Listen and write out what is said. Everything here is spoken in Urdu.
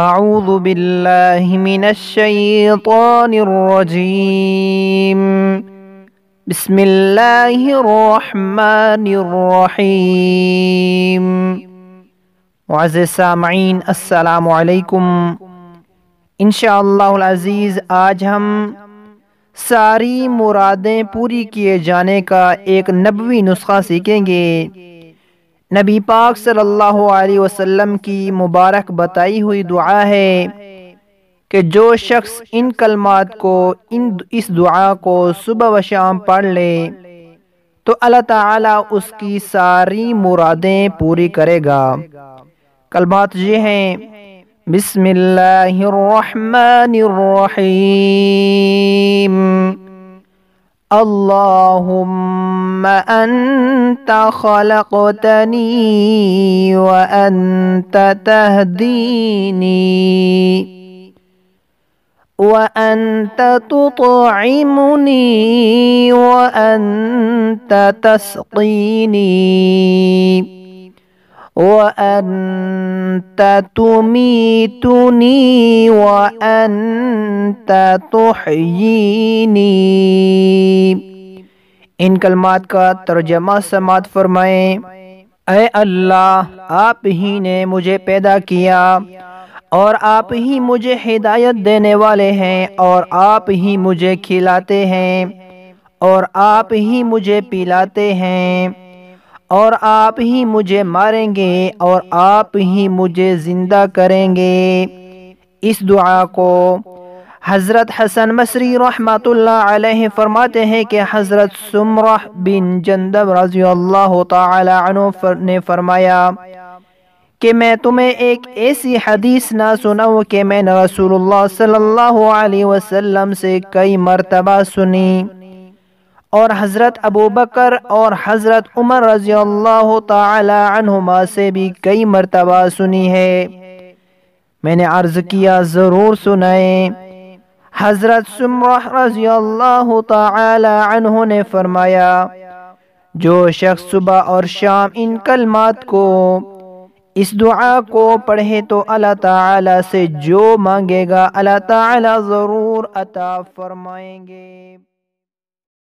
اعوذ باللہ من الشیطان الرجیم بسم اللہ الرحمن الرحیم وعز سامعین السلام علیکم انشاءاللہ العزیز آج ہم ساری مرادیں پوری کیے جانے کا ایک نبوی نسخہ سیکھیں گے نبی پاک صلی اللہ علیہ وسلم کی مبارک بتائی ہوئی دعا ہے کہ جو شخص ان کلمات کو ان اس دعا کو صبح و شام پڑھ لے تو اللہ تعالیٰ اس کی ساری مرادیں پوری کرے گا کلمات یہ ہیں بسم اللہ الرحمن الرحیم اللهم أنت خلقتني وأنت تهديني وأنت تطعمني وأنت تسقيني وأنت تميتني وأنت تحييني ان کلمات کا ترجمہ سماعت فرمائیں اے اللہ آپ ہی نے مجھے پیدا کیا اور آپ ہی مجھے ہدایت دینے والے ہیں اور آپ ہی مجھے کھلاتے ہیں اور آپ ہی مجھے پلاتے ہیں اور آپ ہی مجھے ماریں گے اور آپ ہی مجھے زندہ کریں گے اس دعا کو حضرت حسن مصری رحمۃ اللہ علیہ فرماتے ہیں کہ حضرت سمرہ بن جندب رضی اللہ تعالی عنہ نے فرمایا کہ میں تمہیں ایک ایسی حدیث نہ سناؤں کہ میں نے رسول اللہ صلی اللہ علیہ وسلم سے کئی مرتبہ سنی اور حضرت ابو بکر اور حضرت عمر رضی اللہ تعالی عنہما سے بھی کئی مرتبہ سنی ہے میں نے عرض کیا ضرور سنائے حضرت سمرح رضی اللہ تعالی عنہ نے فرمایا جو شخص صبح اور شام ان کلمات کو اس دعا کو پڑھے تو اللہ تعالی سے جو مانگے گا اللہ تعالی ضرور عطا فرمائیں گے